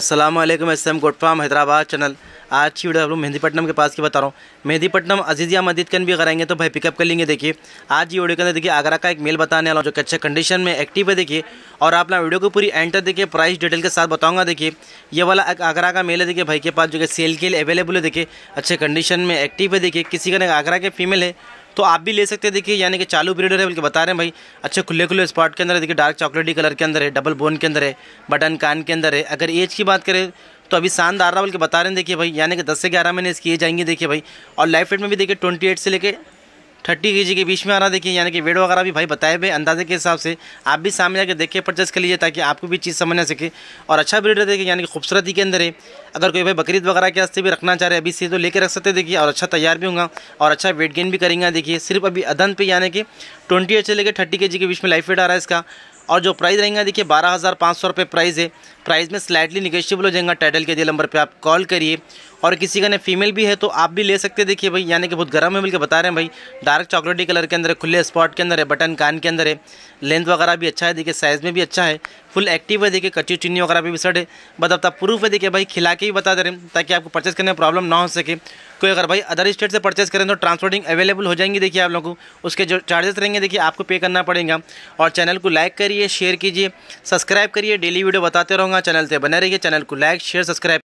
Aslam S M गोटफाम Hyderabad channel आज की वीडियो आप लोग मेहंदीपट्टनम के पास की बता रहा हूँ मेहंदीपट्टनम अजीज़िया मस्जिद कन भी कराएंगे तो भाई पिकअप कर लेंगे देखिए आज ये वीडियो के अंदर देखिए आगरा का एक मेल बताने वाला जो कि अच्छे कंडीशन में एक्टिव है देखिए और आप ना वीडियो को पूरी एंटर देखिए प्राइस डिटेल के साथ बताऊँगा देखिए ये वाला आगरा का मेल है देखिए भाई के पास जो कि सेल के लिए अवेलेबल है देखिए अच्छे कंडीशन में एक्टिव है देखिए किसी का आगरा के फीमेल है तो आप भी ले सकते हैं देखिए यानी कि चालू ब्रीडर है बल्कि बता रहे हैं भाई अच्छे खुले खुले स्पॉट के अंदर है देखिए डार्क चॉकलेटी कलर के अंदर है डबल बोन के अंदर है बटन कान के अंदर है अगर एज की बात करें तो अभी शानदार रहा बल्कि बता रहे हैं देखिए भाई यानी कि दस से ग्यारह महीने इसकी एज आएंगे देखिए भाई और लाइफ रेट में भी देखिए ट्वेंटी से लेकर थर्टी के जी के बीच में आ रहा देखिए यानी कि वेट वगैरह भी भाई बताए भाई अंदाजे के हिसाब से आप भी सामने आकर देखिए परचेस कर लीजिए ताकि आपको भी चीज़ समझ आ सके और अच्छा ब्रीड देखिए यानी कि खूबसूरती के अंदर है अगर कोई भाई बकरीद वगैरह के आस्ते भी रखना चाह रहे अभी से तो लेके रख सकते देखिए और अच्छा तैयार भी होगा और अच्छा वेट गेन भी करेंगे देखिए सिर्फ अभी अदन पर यानी कि ट्वेंटी एच से लेकर थर्टी के जी के बीच में लाइफ वेट आ रहा है इसका और जो प्राइस रहेंगे देखिए बारह हज़ार पाँच सौ रुपये प्राइज़ है प्राइस में स्लाइटली निगेशिबल हो जाएगा टाइटल के दिए नंबर पर आप कॉल करिए और किसी का ने फीमेल भी है तो आप भी ले सकते देखिए भाई यानी कि बहुत गर्म है मिलकर बता रहे हैं भाई डार्क चॉकलेटी कलर के अंदर है खुले स्पॉट के अंदर है बटन कान के अंदर है लेंथ वगैरह भी अच्छा है देखिए साइज़ में भी अच्छा है फुल एक्टिव है देखिए कच्ची चीनी वगैरह भी शर्ट है बदबता मतलब प्रूफ है देखिए भाई खिला के भी बता दे रहे हैं ताकि आपको परचेस करने में प्रॉब्लम ना हो सके कोई अगर भाई अदर स्टेट से परचेस करें तो ट्रांसपोर्टिंग अवेलेबल हो जाएंगी देखिए आप लोगों को उसके जो चार्जेस रहेंगे देखिए आपको पे करना पड़ेगा और चैनल को लाइक करिए शेयर कीजिए सब्सक्राइब करिए डेली वीडियो बताते रहूँगा चैनल से बने रहिए चैनल को लाइक शेयर सब्सक्राइब